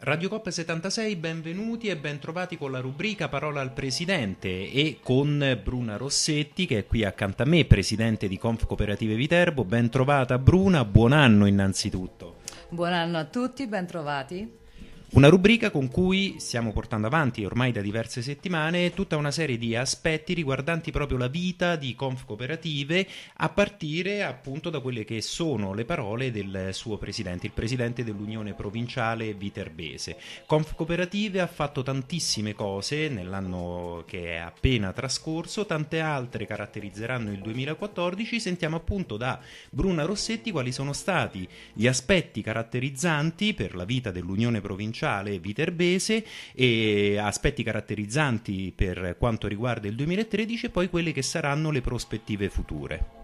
Radio Cop 76, benvenuti e bentrovati con la rubrica Parola al Presidente e con Bruna Rossetti che è qui accanto a me, Presidente di Conf Cooperative Viterbo. Bentrovata Bruna, buon anno innanzitutto. Buon anno a tutti, bentrovati. Una rubrica con cui stiamo portando avanti ormai da diverse settimane tutta una serie di aspetti riguardanti proprio la vita di Conf Cooperative a partire appunto da quelle che sono le parole del suo presidente, il presidente dell'Unione Provinciale Viterbese. Conf Cooperative ha fatto tantissime cose nell'anno che è appena trascorso, tante altre caratterizzeranno il 2014, sentiamo appunto da Bruna Rossetti quali sono stati gli aspetti caratterizzanti per la vita dell'Unione Provinciale provinciale viterbese e aspetti caratterizzanti per quanto riguarda il 2013 e poi quelle che saranno le prospettive future.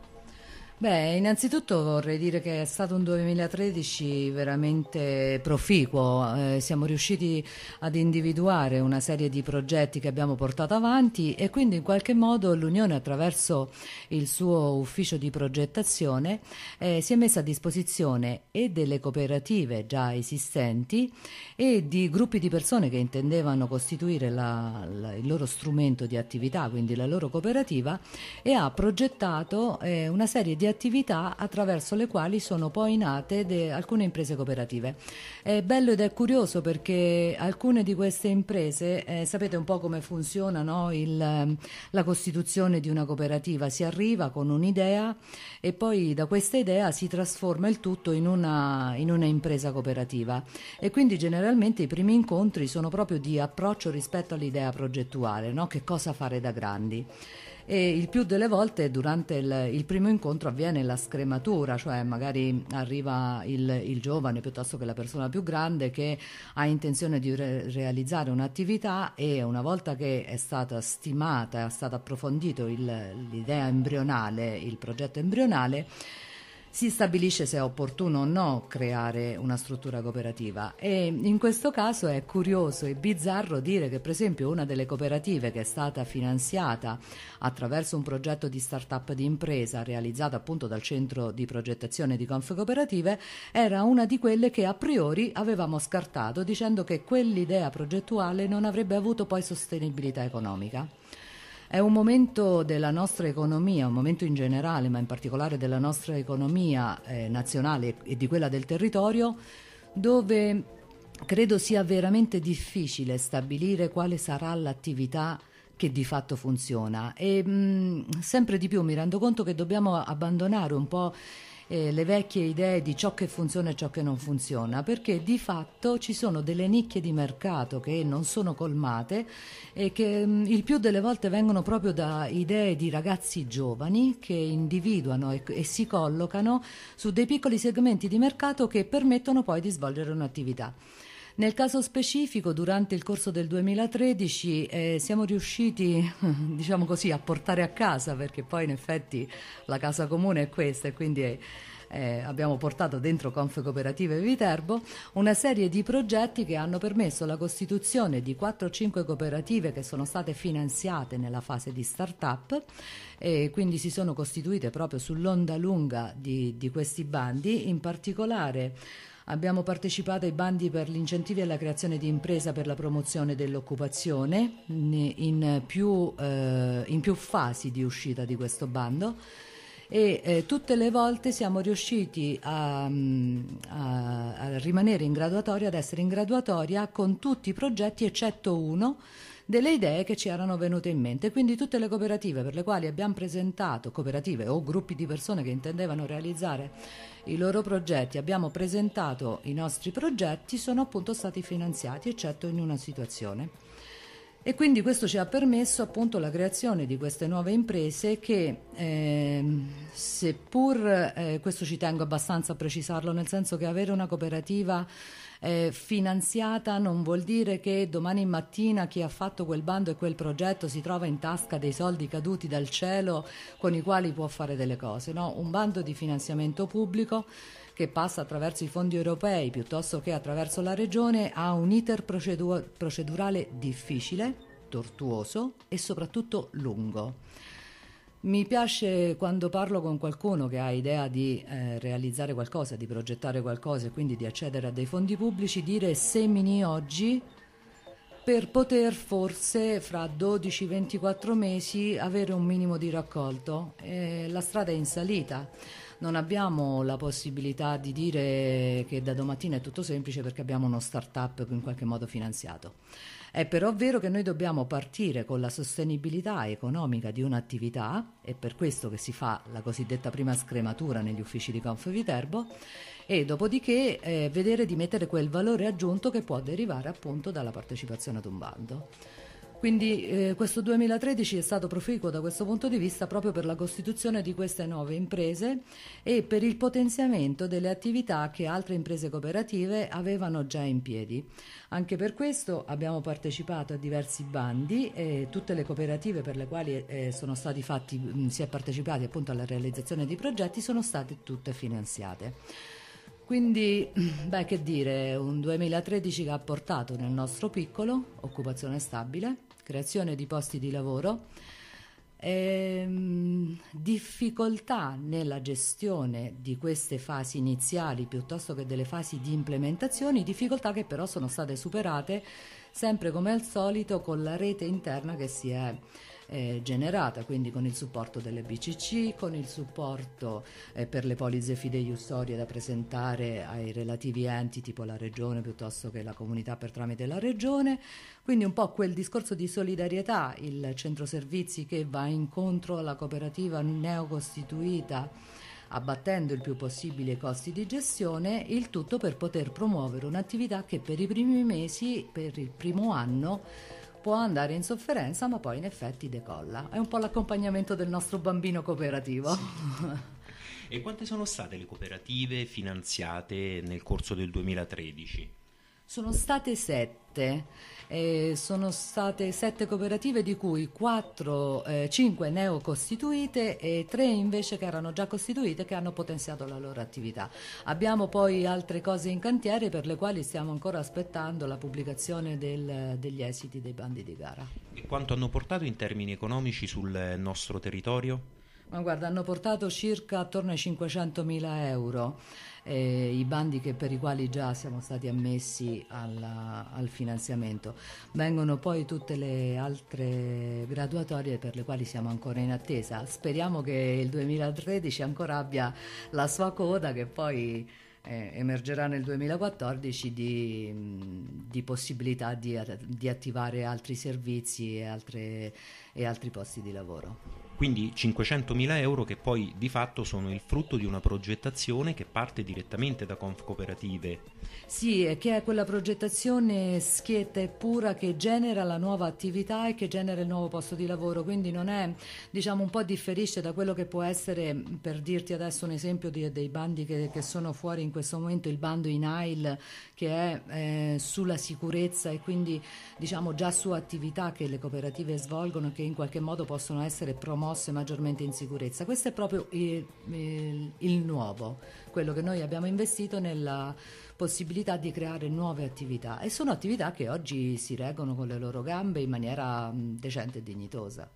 Beh, innanzitutto vorrei dire che è stato un 2013 veramente proficuo, eh, siamo riusciti ad individuare una serie di progetti che abbiamo portato avanti e quindi in qualche modo l'Unione attraverso il suo ufficio di progettazione eh, si è messa a disposizione e delle cooperative già esistenti e di gruppi di persone che intendevano costituire la, la, il loro strumento di attività, quindi la loro cooperativa, e ha progettato eh, una serie di attività attraverso le quali sono poi nate alcune imprese cooperative. È bello ed è curioso perché alcune di queste imprese, eh, sapete un po' come funziona no? Il, ehm, la costituzione di una cooperativa, si arriva con un'idea e poi da questa idea si trasforma il tutto in una, in una impresa cooperativa e quindi generalmente i primi incontri sono proprio di approccio rispetto all'idea progettuale, no? che cosa fare da grandi e il più delle volte durante il, il primo incontro avviene la scrematura, cioè magari arriva il, il, giovane piuttosto che la persona più grande che ha intenzione di re- realizzare un'attività e una volta che è stata stimata, è stato approfondito il, l'idea embrionale, il progetto embrionale, si stabilisce se è opportuno o no creare una struttura cooperativa e in questo caso è curioso e bizzarro dire che per esempio una delle cooperative che è stata finanziata attraverso un progetto di start-up di impresa realizzato appunto dal centro di progettazione di Confcooperative era una di quelle che a priori avevamo scartato dicendo che quell'idea progettuale non avrebbe avuto poi sostenibilità economica. È un momento della nostra economia, un momento in generale, ma in particolare della nostra economia eh, nazionale e di quella del territorio, dove credo sia veramente difficile stabilire quale sarà l'attività che di fatto funziona e mh, mm, sempre di più mi rendo conto che dobbiamo abbandonare un po' eh, le vecchie idee di ciò che funziona e ciò che non funziona, perché di fatto ci sono delle nicchie di mercato che non sono colmate e che mh, mm, il più delle volte vengono proprio da idee di ragazzi giovani che individuano e, e si collocano su dei piccoli segmenti di mercato che permettono poi di svolgere un'attività. Nel caso specifico, durante il corso del 2013 eh, siamo riusciti, diciamo così, a portare a casa, perché poi in effetti la casa comune è questa e quindi è, eh, eh, abbiamo portato dentro Conf Cooperative Viterbo una serie di progetti che hanno permesso la costituzione di 4-5 cooperative che sono state finanziate nella fase di start-up e quindi si sono costituite proprio sull'onda lunga di, di questi bandi, in particolare Abbiamo partecipato ai bandi per gli incentivi alla creazione di impresa per la promozione dell'occupazione in più, eh, in più fasi di uscita di questo bando e eh, tutte le volte siamo riusciti a, mm, a, a rimanere in graduatoria, ad essere in graduatoria con tutti i progetti eccetto uno delle idee che ci erano venute in mente. Quindi tutte le cooperative per le quali abbiamo presentato, cooperative o gruppi di persone che intendevano realizzare i loro progetti, abbiamo presentato i nostri progetti, sono appunto stati finanziati, eccetto in una situazione. E quindi questo ci ha permesso appunto la creazione di queste nuove imprese che, eh, seppur, eh, questo ci tengo abbastanza a precisarlo, nel senso che avere una cooperativa eh, finanziata non vuol dire che domani mattina chi ha fatto quel bando e quel progetto si trova in tasca dei soldi caduti dal cielo con i quali può fare delle cose. No? Un bando di finanziamento pubblico che passa attraverso i fondi europei piuttosto che attraverso la regione ha un iter procedur- procedurale difficile, tortuoso e soprattutto lungo mi piace quando parlo con qualcuno che ha idea di eh, realizzare qualcosa, di progettare qualcosa e quindi di accedere a dei fondi pubblici, dire semini oggi per poter forse fra 12-24 mesi avere un minimo di raccolto. Eh, la strada è in salita, non abbiamo la possibilità di dire che da domattina è tutto semplice perché abbiamo uno start-up in qualche modo finanziato. È però vero che noi dobbiamo partire con la sostenibilità economica di un'attività, è per questo che si fa la cosiddetta prima scrematura negli uffici di Conf Viterbo, e dopodiché eh, vedere di mettere quel valore aggiunto che può derivare appunto dalla partecipazione ad un bando. Quindi eh, questo 2013 è stato proficuo da questo punto di vista proprio per la costituzione di queste nuove imprese e per il potenziamento delle attività che altre imprese cooperative avevano già in piedi. Anche per questo abbiamo partecipato a diversi bandi e tutte le cooperative per le quali eh, fatti, mh, mm, si è partecipati appunto alla realizzazione di progetti sono state tutte finanziate. Quindi, beh, che dire, un 2013 che ha portato nel nostro piccolo occupazione stabile, creazione di posti di lavoro, ehm, difficoltà nella gestione di queste fasi iniziali piuttosto che delle fasi di implementazione, difficoltà che però sono state superate sempre come al solito con la rete interna che si è eh, generata, quindi con il supporto delle BCC, con il supporto eh, per le polizze fideiussorie da presentare ai relativi enti tipo la regione piuttosto che la comunità per tramite la regione, quindi un po' quel discorso di solidarietà, il centro servizi che va incontro alla cooperativa neocostituita abbattendo il più possibile i costi di gestione, il tutto per poter promuovere un'attività che per i primi mesi, per il primo anno, può andare in sofferenza ma poi in effetti decolla. È un po' l'accompagnamento del nostro bambino cooperativo. Sì. E quante sono state le cooperative finanziate nel corso del 2013? Sono state sette. Eh, sono state sette cooperative di cui quattro, eh, cinque neocostituite e tre invece che erano già costituite che hanno potenziato la loro attività. Abbiamo poi altre cose in cantiere per le quali stiamo ancora aspettando la pubblicazione del, degli esiti dei bandi di gara. E quanto hanno portato in termini economici sul nostro territorio? Ma guarda, hanno portato circa attorno ai 500 mila euro eh, i bandi che, per i quali già siamo stati ammessi alla, al finanziamento. Vengono poi tutte le altre graduatorie per le quali siamo ancora in attesa. Speriamo che il 2013 ancora abbia la sua coda che poi... Eh, emergerà nel 2014 di, di possibilità di, di, attivare altri servizi e, altre, e altri posti di lavoro. Quindi 500.000 euro che poi di fatto sono il frutto di una progettazione che parte direttamente da Conf Cooperative. Sì, che è quella progettazione schietta e pura che genera la nuova attività e che genera il nuovo posto di lavoro, quindi non è, diciamo, un po' differisce da quello che può essere, per dirti adesso un esempio di, dei bandi che, che, sono fuori in questo momento, il bando in AIL che è eh, sulla sicurezza e quindi diciamo già su attività che le cooperative svolgono e che in qualche modo possono essere promosse mosse maggiormente in sicurezza. Questo è proprio il, il, il nuovo, quello che noi abbiamo investito nella possibilità di creare nuove attività e sono attività che oggi si reggono con le loro gambe in maniera decente e dignitosa.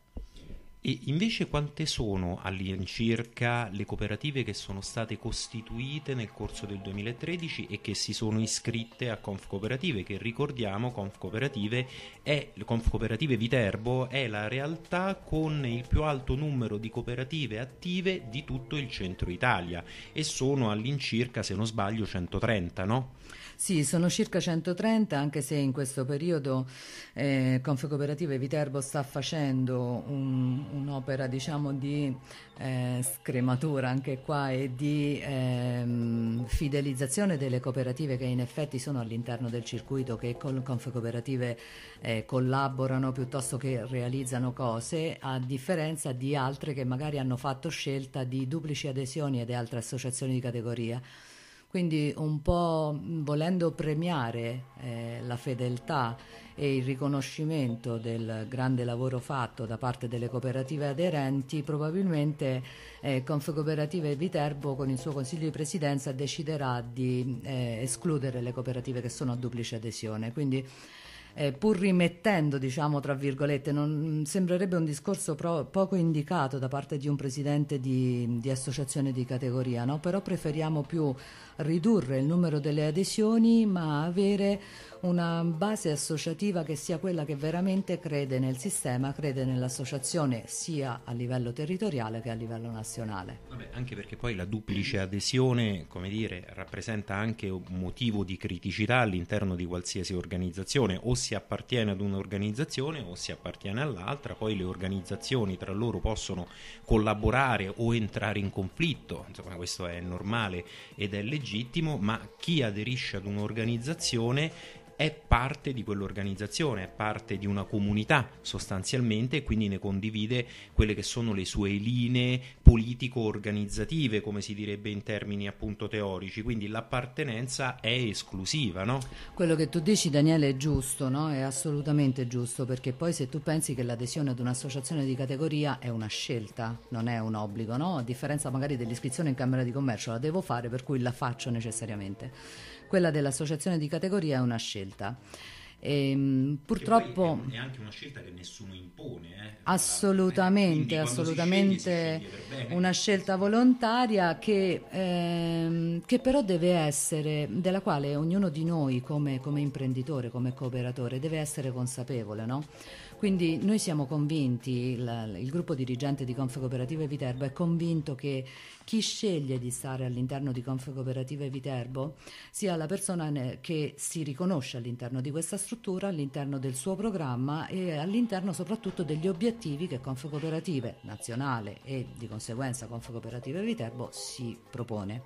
E invece quante sono all'incirca le cooperative che sono state costituite nel corso del 2013 e che si sono iscritte a Confcooperative, che ricordiamo Confcooperative, è, Confcooperative Viterbo è la realtà con il più alto numero di cooperative attive di tutto il centro Italia e sono all'incirca, se non sbaglio, 130, no? Sì, sono circa 130, anche se in questo periodo eh, Confecooperative Viterbo sta facendo un'opera diciamo, di eh, scrematura anche qua e di ehm, fidelizzazione delle cooperative che in effetti sono all'interno del circuito, che con Confecooperative eh, collaborano piuttosto che realizzano cose, a differenza di altre che magari hanno fatto scelta di duplici adesioni ed altre associazioni di categoria. Quindi un po' volendo premiare eh, la fedeltà e il riconoscimento del grande lavoro fatto da parte delle cooperative aderenti, probabilmente eh, Confcooperative Viterbo con il suo Consiglio di Presidenza deciderà di eh, escludere le cooperative che sono a duplice adesione. Quindi eh, pur rimettendo, diciamo, tra virgolette, non, sembrerebbe un discorso pro, poco indicato da parte di un presidente di, di associazione di categoria, no? però preferiamo più ridurre il numero delle adesioni ma avere una base associativa che sia quella che veramente crede nel sistema, crede nell'associazione sia a livello territoriale che a livello nazionale. Vabbè, anche perché poi la duplice adesione, come dire, rappresenta anche un motivo di criticità all'interno di qualsiasi organizzazione, o si appartiene ad un'organizzazione o si appartiene all'altra, poi le organizzazioni tra loro possono collaborare o entrare in conflitto, insomma questo è normale ed è legittimo, ma chi aderisce ad un'organizzazione è parte di quell'organizzazione, è parte di una comunità sostanzialmente e quindi ne condivide quelle che sono le sue linee politico-organizzative, come si direbbe in termini appunto teorici, quindi l'appartenenza è esclusiva. No? Quello che tu dici Daniele è giusto, no? è assolutamente giusto, perché poi se tu pensi che l'adesione ad un'associazione di categoria è una scelta, non è un obbligo, no? a differenza magari dell'iscrizione in Camera di Commercio, la devo fare per cui la faccio necessariamente quella dell'associazione di categoria è una scelta. Ehm, e, purtroppo è, è, anche una scelta che nessuno impone eh, assolutamente, assolutamente sceglie, sceglie una scelta volontaria che, ehm, che, però deve essere della quale ognuno di noi come, come imprenditore come cooperatore deve essere consapevole no? Quindi noi siamo convinti, il, il gruppo dirigente di Conf Cooperative Viterbo è convinto che chi sceglie di stare all'interno di Conf Cooperative Viterbo sia la persona che si riconosce all'interno di questa struttura, all'interno del suo programma e all'interno soprattutto degli obiettivi che Conf Cooperative nazionale e di conseguenza Conf Cooperative Viterbo si propone.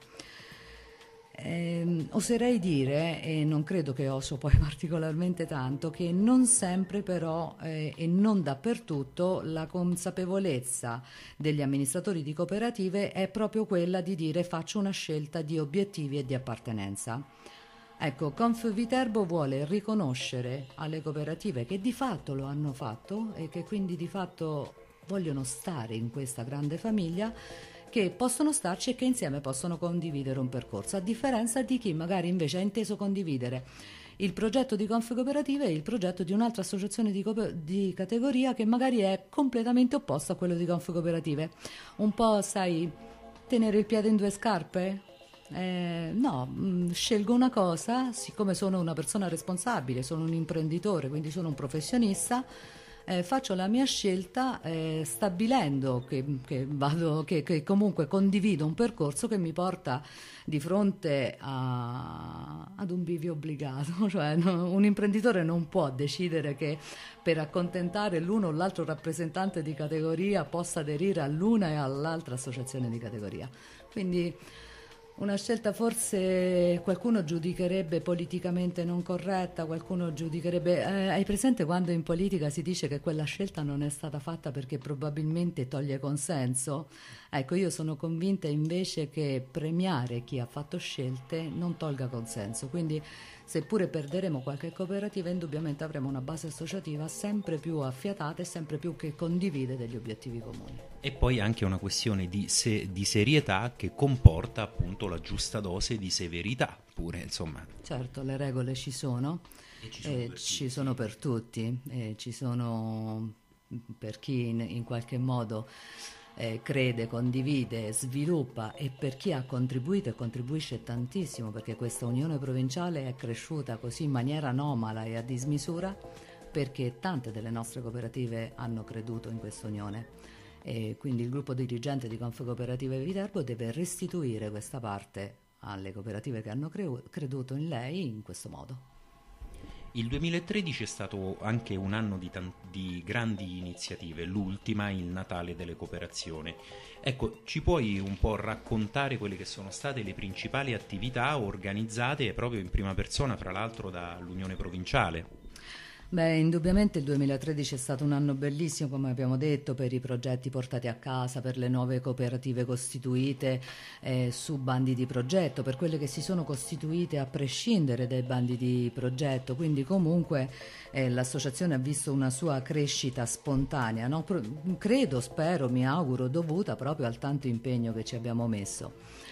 Eh, oserei dire, e non credo che oso poi particolarmente tanto, che non sempre però eh, e non dappertutto la consapevolezza degli amministratori di cooperative è proprio quella di dire faccio una scelta di obiettivi e di appartenenza. Ecco, Conf Viterbo vuole riconoscere alle cooperative che di fatto lo hanno fatto e che quindi di fatto vogliono stare in questa grande famiglia che possono starci e che insieme possono condividere un percorso, a differenza di chi magari invece ha inteso condividere il progetto di Confcooperative e il progetto di un'altra associazione di, di, categoria che magari è completamente opposto a quello di Conf Cooperative. Un po', sai, tenere il piede in due scarpe? Eh, no, mm, scelgo una cosa, siccome sono una persona responsabile, sono un imprenditore, quindi sono un professionista eh, faccio la mia scelta eh, stabilendo che, che, vado, che, che, comunque condivido un percorso che mi porta di fronte a, ad un bivio obbligato, cioè no, un imprenditore non può decidere che per accontentare l'uno o l'altro rappresentante di categoria possa aderire all'una e all'altra associazione di categoria. Quindi una scelta forse qualcuno giudicherebbe politicamente non corretta, qualcuno giudicherebbe... Eh, hai presente quando in politica si dice che quella scelta non è stata fatta perché probabilmente toglie consenso? Ecco, io sono convinta invece che premiare chi ha fatto scelte non tolga consenso, quindi Seppure perderemo qualche cooperativa, indubbiamente avremo una base associativa sempre più affiatata e sempre più che condivide degli obiettivi comuni. E poi anche una questione di, se, di serietà che comporta appunto la giusta dose di severità pure, insomma. Certo, le regole ci sono, e ci sono, eh, per, ci tutti. sono per tutti, eh, ci sono per chi in, in qualche modo eh, crede, condivide, sviluppa e per chi ha contribuito e contribuisce tantissimo perché questa unione provinciale è cresciuta così in maniera anomala e a dismisura perché tante delle nostre cooperative hanno creduto in questa unione. E quindi il gruppo dirigente di Confcooperative Viterbo deve restituire questa parte alle cooperative che hanno creduto in lei in questo modo. Il 2013 è stato anche un anno di, tan- di, grandi iniziative, l'ultima il Natale delle cooperazioni. Ecco, ci puoi un po' raccontare quelle che sono state le principali attività organizzate proprio in prima persona, fra l'altro dall'Unione Provinciale? Beh, indubbiamente il 2013 è stato un anno bellissimo, come abbiamo detto, per i progetti portati a casa, per le nuove cooperative costituite eh, su bandi di progetto, per quelle che si sono costituite a prescindere dai bandi di progetto. Quindi comunque eh, l'associazione ha visto una sua crescita spontanea, no? credo, spero, mi auguro, dovuta proprio al tanto impegno che ci abbiamo messo.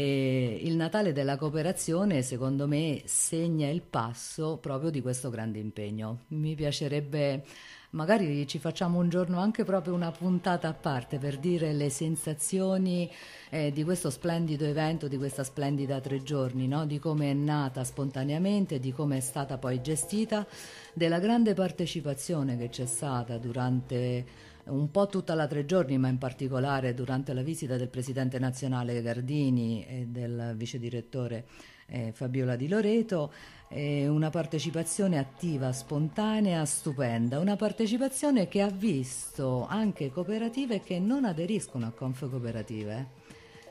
E il Natale della cooperazione, secondo me, segna il passo proprio di questo grande impegno. Mi piacerebbe magari ci facciamo un giorno anche proprio una puntata a parte per dire le sensazioni eh, di questo splendido evento, di questa splendida tre giorni, no? di come è nata spontaneamente, di come è stata poi gestita, della grande partecipazione che c'è stata durante un po' tutta la tre giorni, ma in particolare durante la visita del presidente nazionale Gardini e del vice direttore eh, Fabiola Di Loreto, eh, una partecipazione attiva, spontanea, stupenda, una partecipazione che ha visto anche cooperative che non aderiscono a conf cooperative.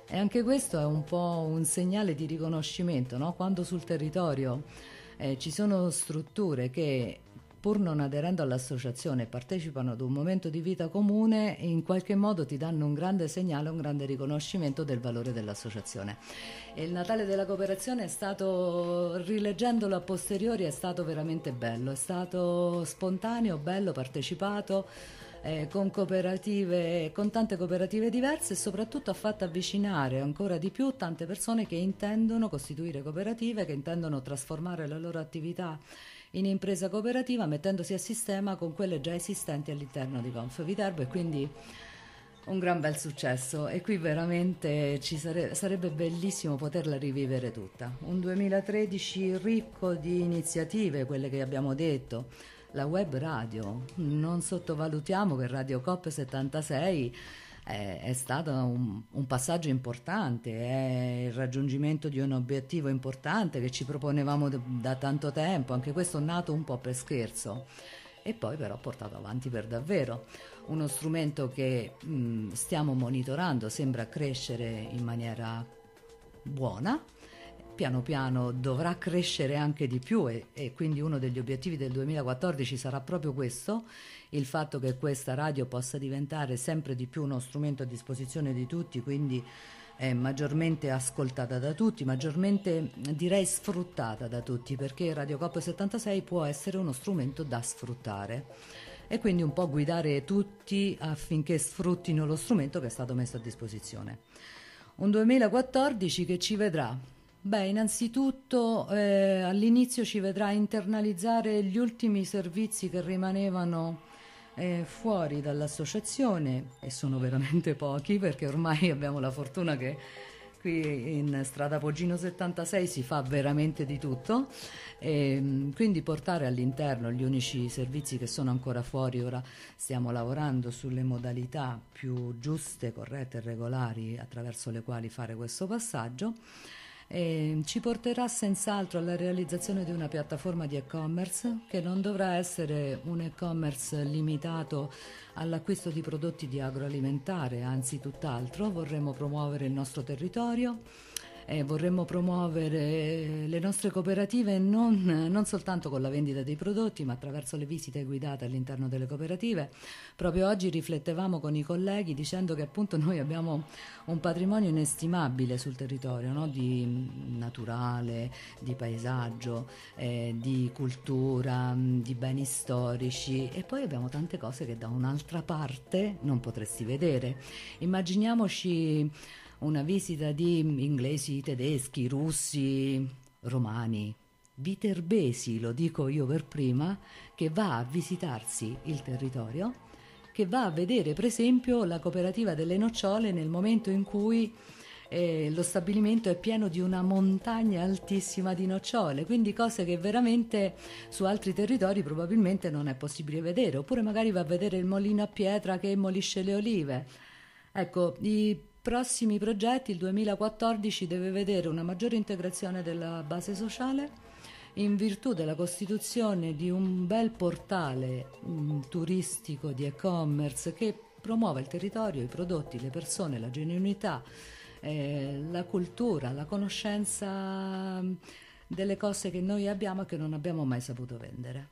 E anche questo è un po' un segnale di riconoscimento, no? quando sul territorio eh, ci sono strutture che pur non aderendo all'associazione, partecipano ad un momento di vita comune, in qualche modo ti danno un grande segnale, un grande riconoscimento del valore dell'associazione. E il Natale della cooperazione è stato, rileggendolo a posteriori, è stato veramente bello, è stato spontaneo, bello, partecipato. Eh, con, con tante cooperative diverse e soprattutto ha fatto avvicinare ancora di più tante persone che intendono costituire cooperative, che intendono trasformare la loro attività in impresa cooperativa mettendosi a sistema con quelle già esistenti all'interno di Conf Viterbo e quindi un gran bel successo e qui veramente sare sarebbe bellissimo poterla rivivere tutta. Un 2013 ricco di iniziative, quelle che abbiamo detto, la web radio, non sottovalutiamo che Radio COP 76 è, stato un, un, passaggio importante, è il raggiungimento di un obiettivo importante che ci proponevamo da, tanto tempo, anche questo nato un po' per scherzo e poi però portato avanti per davvero. Uno strumento che mh, stiamo monitorando sembra crescere in maniera buona piano piano dovrà crescere anche di più e, e, quindi uno degli obiettivi del 2014 sarà proprio questo, il fatto che questa radio possa diventare sempre di più uno strumento a disposizione di tutti, quindi eh, maggiormente ascoltata da tutti, maggiormente direi sfruttata da tutti, perché Radio Coppa 76 può essere uno strumento da sfruttare e quindi un po' guidare tutti affinché sfruttino lo strumento che è stato messo a disposizione. Un 2014 che ci vedrà Beh, innanzitutto eh, all'inizio ci vedrà internalizzare gli ultimi servizi che rimanevano eh, fuori dall'associazione e sono veramente pochi perché ormai abbiamo la fortuna che qui in strada Poggino 76 si fa veramente di tutto e, ehm, quindi portare all'interno gli unici servizi che sono ancora fuori ora stiamo lavorando sulle modalità più giuste, corrette e regolari attraverso le quali fare questo passaggio e ehm, ci porterà senz'altro alla realizzazione di una piattaforma di e-commerce che non dovrà essere un e-commerce limitato all'acquisto di prodotti di agroalimentare, anzi tutt'altro, vorremmo promuovere il nostro territorio eh, vorremmo promuovere le nostre cooperative non, non, soltanto con la vendita dei prodotti ma attraverso le visite guidate all'interno delle cooperative. Proprio oggi riflettevamo con i colleghi dicendo che appunto noi abbiamo un patrimonio inestimabile sul territorio, no? di naturale, di paesaggio, eh, di cultura, mm, di beni storici e poi abbiamo tante cose che da un'altra parte non potresti vedere. Immaginiamoci una visita di inglesi, tedeschi, russi, romani. Viterbesi, lo dico io per prima, che va a visitarsi il territorio, che va a vedere per esempio la cooperativa delle nocciole nel momento in cui eh, lo stabilimento è pieno di una montagna altissima di nocciole, quindi cose che veramente su altri territori probabilmente non è possibile vedere, oppure magari va a vedere il molino a pietra che molisce le olive. Ecco, i Prossimi progetti, il 2014 deve vedere una maggiore integrazione della base sociale in virtù della costituzione di un bel portale um, turistico di e-commerce che promuova il territorio, i prodotti, le persone, la genuinità, eh, la cultura, la conoscenza mm, delle cose che noi abbiamo e che non abbiamo mai saputo vendere.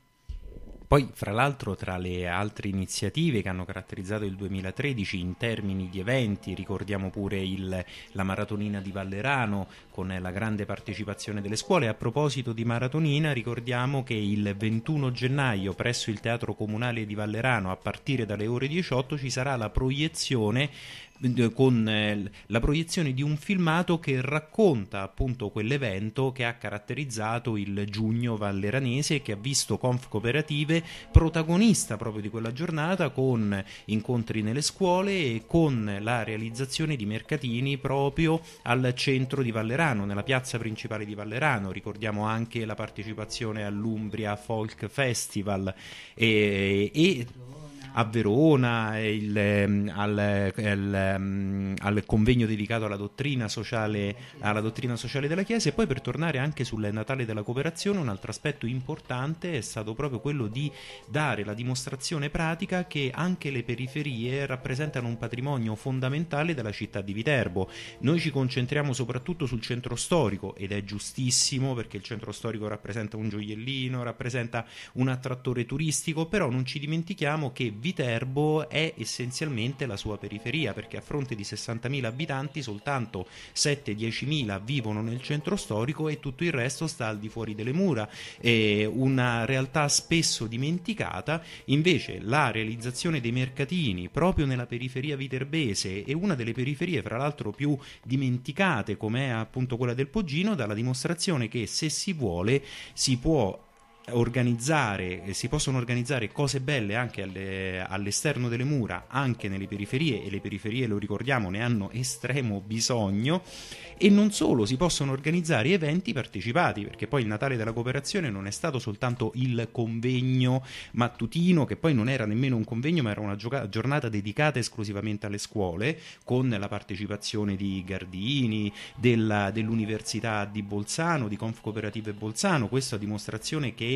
Poi, fra l'altro, tra le altre iniziative che hanno caratterizzato il 2013 in termini di eventi, ricordiamo pure il, la maratonina di Vallerano con la grande partecipazione delle scuole. A proposito di maratonina, ricordiamo che il 21 gennaio presso il Teatro Comunale di Vallerano, a partire dalle ore 18, ci sarà la proiezione con eh, la proiezione di un filmato che racconta appunto quell'evento che ha caratterizzato il giugno valleranese che ha visto Conf Cooperative protagonista proprio di quella giornata con incontri nelle scuole e con la realizzazione di mercatini proprio al centro di Vallerano, nella piazza principale di Vallerano. Ricordiamo anche la partecipazione all'Umbria Folk Festival e, e a Verona, il, ehm, al, al, ehm, al, convegno dedicato alla dottrina, sociale, alla dottrina sociale della Chiesa e poi per tornare anche sul Natale della cooperazione un altro aspetto importante è stato proprio quello di dare la dimostrazione pratica che anche le periferie rappresentano un patrimonio fondamentale della città di Viterbo. Noi ci concentriamo soprattutto sul centro storico ed è giustissimo perché il centro storico rappresenta un gioiellino, rappresenta un attrattore turistico, però non ci dimentichiamo che Viterbo è essenzialmente la sua periferia, perché a fronte di 60.000 abitanti soltanto 7-10.000 vivono nel centro storico e tutto il resto sta al di fuori delle mura. È una realtà spesso dimenticata, invece la realizzazione dei mercatini proprio nella periferia viterbese e una delle periferie fra l'altro più dimenticate come è appunto quella del Poggino dà la dimostrazione che se si vuole si può organizzare, eh, si possono organizzare cose belle anche alle, all'esterno delle mura, anche nelle periferie, e le periferie, lo ricordiamo, ne hanno estremo bisogno, e non solo, si possono organizzare eventi partecipati, perché poi il Natale della cooperazione non è stato soltanto il convegno mattutino, che poi non era nemmeno un convegno, ma era una gioca- giornata dedicata esclusivamente alle scuole, con la partecipazione di Gardini, della, dell'Università di Bolzano, di Conf Cooperative Bolzano, questo a dimostrazione che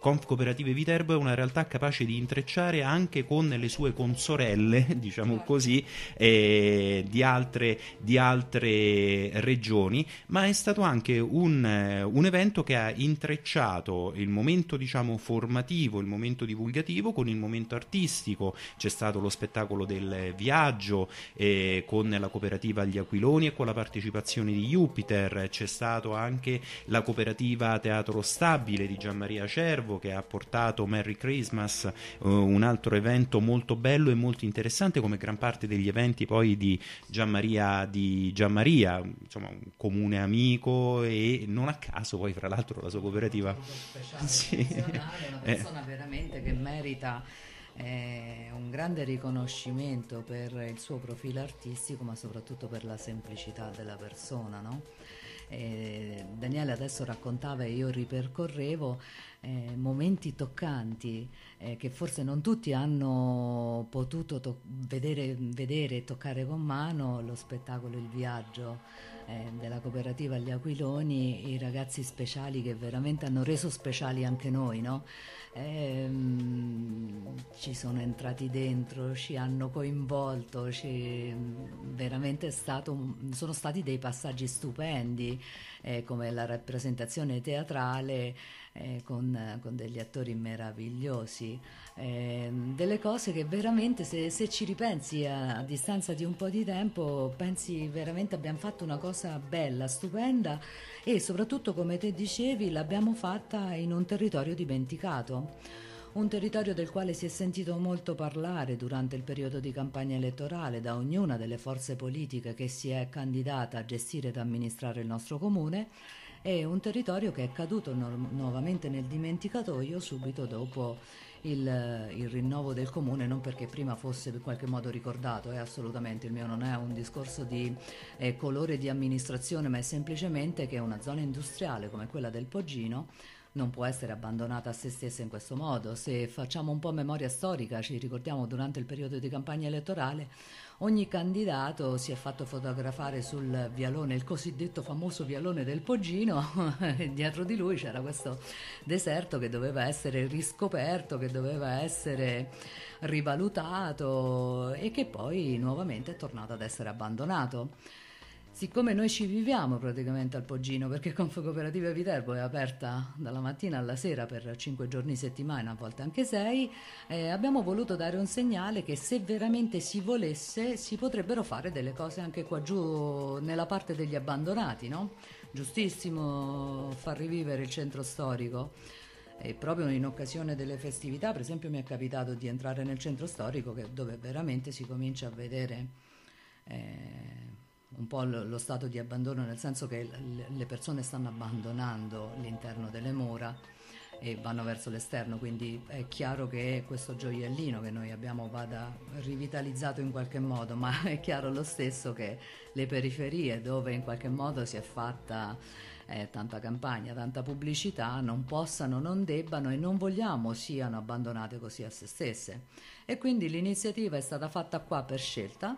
Conf Cooperative Viterbo è una realtà capace di intrecciare anche con le sue consorelle, diciamo certo. così, eh, di, altre, di, altre, regioni, ma è stato anche un, un, evento che ha intrecciato il momento diciamo, formativo, il momento divulgativo con il momento artistico, c'è stato lo spettacolo del viaggio eh, con la cooperativa Gli Aquiloni e con la partecipazione di Jupiter, c'è stata anche la cooperativa Teatro Stabile di Gianmaria Cervo, Cervo che ha portato Merry Christmas, eh, un altro evento molto bello e molto interessante come gran parte degli eventi poi di Gianmaria, di Gianmaria insomma un comune amico e non a caso poi fra l'altro la sua cooperativa... Speciale, sì. una persona eh. veramente che merita eh, un grande riconoscimento per il suo profilo artistico, ma soprattutto per la semplicità della persona. No? Eh, Daniele adesso raccontava e io ripercorrevo eh, momenti toccanti eh, che forse non tutti hanno potuto to- vedere, vedere, toccare con mano lo spettacolo Il viaggio eh, della cooperativa Gli Aquiloni, i ragazzi speciali che veramente hanno reso speciali anche noi, no? Ehm, ci sono entrati dentro, ci hanno coinvolto, ci, veramente stato, sono stati dei passaggi stupendi eh, come la rappresentazione teatrale eh, con, con, degli attori meravigliosi, eh, delle cose che veramente se, se ci ripensi a, a, distanza di un po' di tempo, pensi veramente abbiamo fatto una cosa bella, stupenda e soprattutto come te dicevi l'abbiamo fatta in un territorio dimenticato un territorio del quale si è sentito molto parlare durante il periodo di campagna elettorale da ognuna delle forze politiche che si è candidata a gestire ed amministrare il nostro comune, è un territorio che è caduto no- nuovamente nel dimenticatoio subito dopo il, il, rinnovo del comune, non perché prima fosse in qualche modo ricordato, è assolutamente il mio non è un discorso di eh, colore di amministrazione, ma è semplicemente che una zona industriale come quella del Poggino non può essere abbandonata a se stessa in questo modo. Se facciamo un po' memoria storica, ci ricordiamo durante il periodo di campagna elettorale, ogni candidato si è fatto fotografare sul vialone, il cosiddetto famoso vialone del Poggino, e dietro di lui c'era questo deserto che doveva essere riscoperto, che doveva essere rivalutato e che poi nuovamente è tornato ad essere abbandonato siccome noi ci viviamo praticamente al Poggino, perché Confcooperativa Viterbo è aperta dalla mattina alla sera per 5 giorni settimana, a volte anche 6, eh, abbiamo voluto dare un segnale che se veramente si volesse si potrebbero fare delle cose anche qua giù nella parte degli abbandonati, no? Giustissimo far rivivere il centro storico. E proprio in occasione delle festività, per esempio, mi è capitato di entrare nel centro storico dove veramente si comincia a vedere eh, un po' lo stato di abbandono, nel senso che le persone stanno abbandonando l'interno delle mura e vanno verso l'esterno, quindi è chiaro che questo gioiellino che noi abbiamo vada rivitalizzato in qualche modo, ma è chiaro lo stesso che le periferie dove in qualche modo si è fatta eh, tanta campagna, tanta pubblicità, non possano, non debbano e non vogliamo siano abbandonate così a se stesse. E quindi l'iniziativa è stata fatta qua per scelta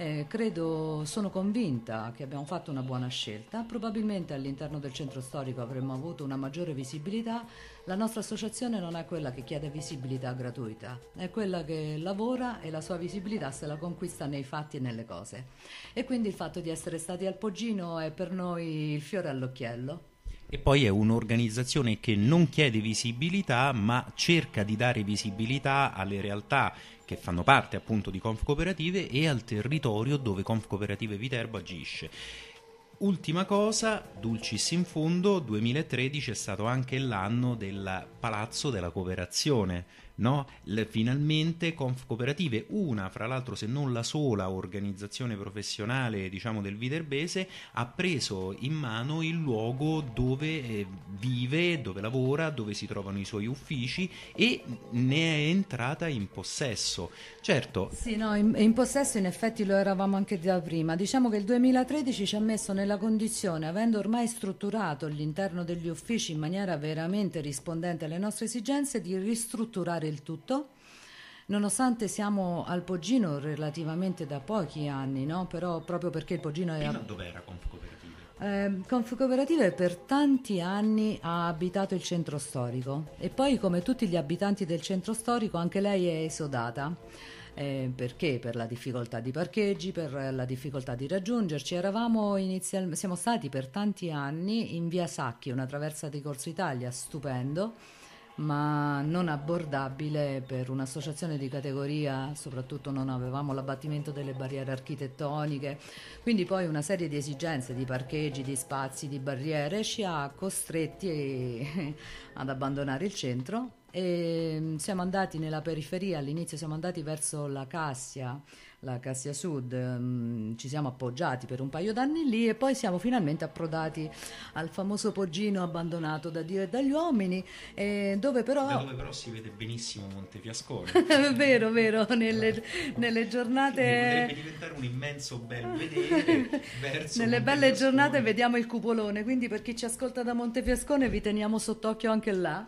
eh, credo, sono convinta che abbiamo fatto una buona scelta, probabilmente all'interno del centro storico avremmo avuto una maggiore visibilità, la nostra associazione non è quella che chiede visibilità gratuita, è quella che lavora e la sua visibilità se la conquista nei fatti e nelle cose. E quindi il fatto di essere stati al Poggino è per noi il fiore all'occhiello e poi è un'organizzazione che non chiede visibilità, ma cerca di dare visibilità alle realtà che fanno parte appunto di Confcooperative e al territorio dove Confcooperative Viterbo agisce. Ultima cosa, dulcis in fondo, 2013 è stato anche l'anno del Palazzo della Cooperazione, no? Le, finalmente Confcooperative, una fra l'altro se non la sola organizzazione professionale diciamo, del Viterbese, ha preso in mano il luogo dove eh, vive, dove lavora, dove si trovano i suoi uffici e ne è entrata in possesso. Certo. Sì, no, in, in possesso in effetti lo eravamo anche da prima. Diciamo che il 2013 ci ha messo nella condizione, avendo ormai strutturato l'interno degli uffici in maniera veramente rispondente alle nostre esigenze, di ristrutturare del tutto. Nonostante siamo al Poggino relativamente da pochi anni, no? però proprio perché il Poggino era... Prima dov'era Confcooperative? Eh, Confcooperative per tanti anni ha abitato il centro storico e poi come tutti gli abitanti del centro storico anche lei è esodata. Eh, perché? Per la difficoltà di parcheggi, per la difficoltà di raggiungerci. Inizial... siamo stati per tanti anni in via Sacchi, una traversa di Corso Italia, stupendo ma non abbordabile per un'associazione di categoria, soprattutto non avevamo l'abbattimento delle barriere architettoniche, quindi poi una serie di esigenze di parcheggi, di spazi, di barriere ci ha costretti ad abbandonare il centro e ehm, siamo andati nella periferia, all'inizio siamo andati verso la Cassia la Cassia Sud, ehm, ci siamo appoggiati per un paio d'anni lì e poi siamo finalmente approdati al famoso poggino abbandonato da Dio e dagli uomini, eh, dove, però... dove però si vede benissimo Montefiascone. vero, vero, nelle, nelle giornate... Potrebbe diventare un immenso bel vedere Nelle belle giornate vediamo il cupolone, quindi per chi ci ascolta da Montefiascone vi teniamo sott'occhio anche là.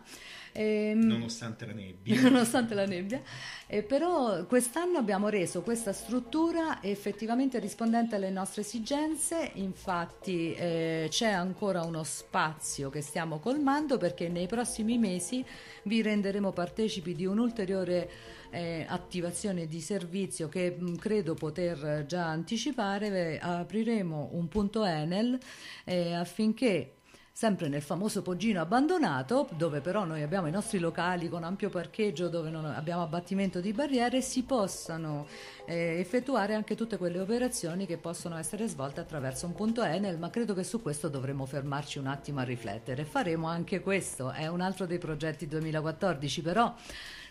E, ehm, nonostante la nebbia. nonostante la nebbia. E eh, però quest'anno abbiamo reso questa struttura effettivamente rispondente alle nostre esigenze, infatti eh, c'è ancora uno spazio che stiamo colmando perché nei prossimi mesi vi renderemo partecipi di un'ulteriore eh, attivazione di servizio che mh, mm, credo poter già anticipare, apriremo un punto Enel eh, affinché sempre nel famoso Poggino abbandonato, dove però noi abbiamo i nostri locali con ampio parcheggio, dove non abbiamo abbattimento di barriere, si possano eh, effettuare anche tutte quelle operazioni che possono essere svolte attraverso un punto Enel, ma credo che su questo dovremmo fermarci un attimo a riflettere. Faremo anche questo, è un altro dei progetti 2014, però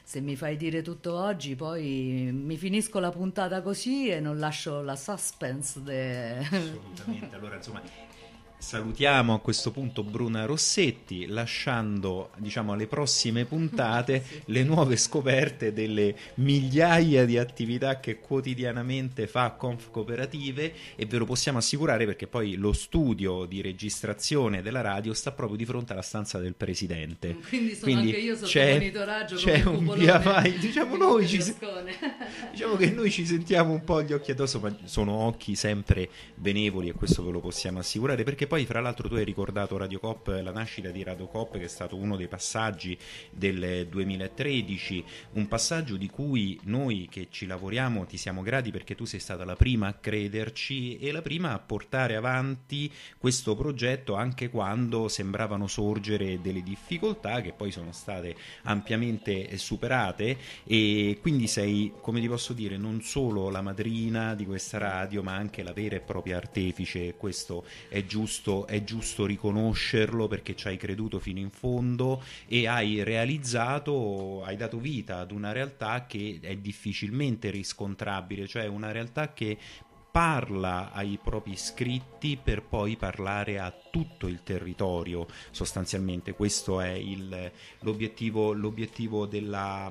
se mi fai dire tutto oggi poi mi finisco la puntata così e non lascio la suspense. De... Assolutamente, allora insomma Salutiamo a questo punto Bruna Rossetti, lasciando diciamo, alle prossime puntate sì. le nuove scoperte delle migliaia di attività che quotidianamente fa Conf Cooperative e ve lo possiamo assicurare perché poi lo studio di registrazione della radio sta proprio di fronte alla stanza del presidente. Mm, quindi sono Quindi anche io sotto c'è, monitoraggio c'è un popolone. via vai, diciamo, noi ci, diciamo che noi ci sentiamo un po' gli occhi addosso, ma sono occhi sempre benevoli e questo ve lo possiamo assicurare perché poi fra l'altro tu hai ricordato Radio Cop, la nascita di Radio Cop che è stato uno dei passaggi del 2013, un passaggio di cui noi che ci lavoriamo ti siamo grati perché tu sei stata la prima a crederci e la prima a portare avanti questo progetto anche quando sembravano sorgere delle difficoltà che poi sono state ampiamente superate e quindi sei, come ti posso dire, non solo la madrina di questa radio ma anche la vera e propria artefice, questo è giusto giusto, è giusto riconoscerlo perché ci hai creduto fino in fondo e hai realizzato, hai dato vita ad una realtà che è difficilmente riscontrabile, cioè una realtà che parla ai propri iscritti per poi parlare a tutto il territorio sostanzialmente questo è il, l'obiettivo, l'obiettivo della,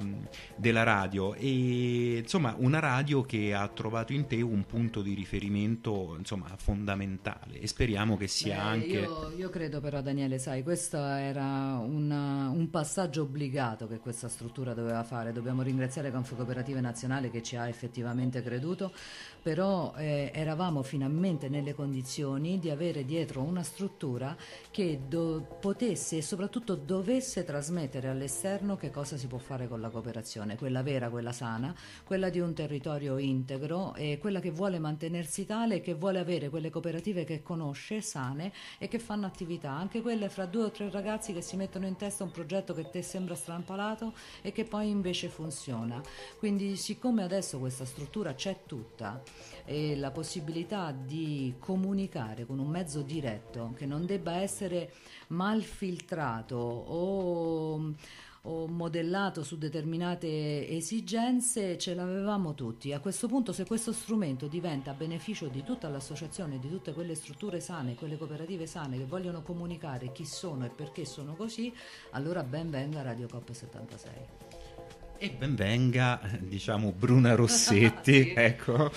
della, radio e insomma una radio che ha trovato in te un punto di riferimento insomma, fondamentale e speriamo che sia Beh, anche io, io, credo però Daniele sai questo era una, un passaggio obbligato che questa struttura doveva fare dobbiamo ringraziare Confcooperative Nazionale che ci ha effettivamente creduto però eh, eravamo finalmente nelle condizioni di avere dietro una struttura che potesse e soprattutto dovesse trasmettere all'esterno che cosa si può fare con la cooperazione, quella vera, quella sana, quella di un territorio integro e quella che vuole mantenersi tale e che vuole avere quelle cooperative che conosce, sane e che fanno attività, anche quelle fra due o tre ragazzi che si mettono in testa un progetto che te sembra strampalato e che poi invece funziona. Quindi siccome adesso questa struttura c'è tutta, e la possibilità di comunicare con un mezzo diretto che non debba essere mal filtrato o o modellato su determinate esigenze ce l'avevamo tutti. A questo punto se questo strumento diventa a beneficio di tutta l'associazione, di tutte quelle strutture sane, quelle cooperative sane che vogliono comunicare chi sono e perché sono così, allora ben venga Radio Cop 76. E benvenga, diciamo, Bruna Rossetti, sì. ecco,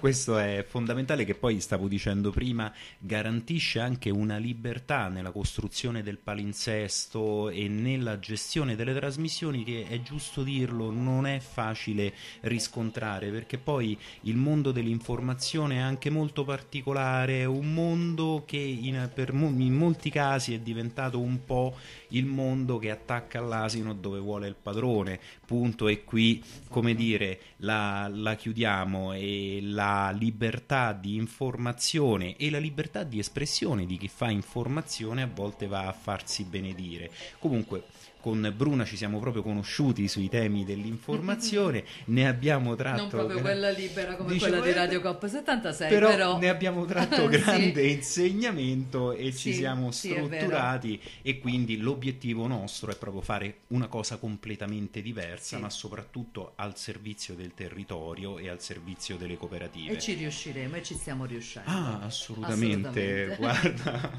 questo è fondamentale che poi stavo dicendo prima, garantisce anche una libertà nella costruzione del palinsesto e nella gestione delle trasmissioni che è giusto dirlo, non è facile riscontrare, perché poi il mondo dell'informazione è anche molto particolare, è un mondo che in, per, in molti casi è diventato un po' il mondo che attacca all'asino dove vuole il padrone, pur punto e qui, come dire, la, la chiudiamo e la libertà di informazione e la libertà di espressione di chi fa informazione a volte va a farsi benedire. Comunque, con Bruna ci siamo proprio conosciuti sui temi dell'informazione, ne abbiamo tratto... Non proprio gra- quella libera come quella di Radio Cop 76, però, però... ne abbiamo tratto grande sì. insegnamento e sì, ci siamo strutturati sì, e quindi l'obiettivo nostro è proprio fare una cosa completamente diversa, ma soprattutto al servizio del territorio e al servizio delle cooperative. E ci riusciremo e ci stiamo riuscendo. Ah, assolutamente, assolutamente. guarda.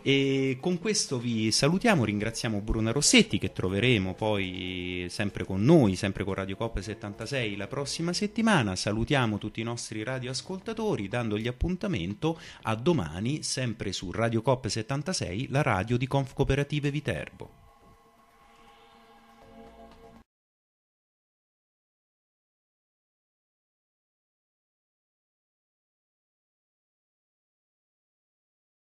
e con questo vi salutiamo, ringraziamo Bruna Rossi. Rossetti che troveremo poi sempre con noi, sempre con Radio Coppe 76 la prossima settimana. Salutiamo tutti i nostri radioascoltatori dandogli appuntamento a domani sempre su Radio Coppe 76, la radio di Conf Cooperative Viterbo.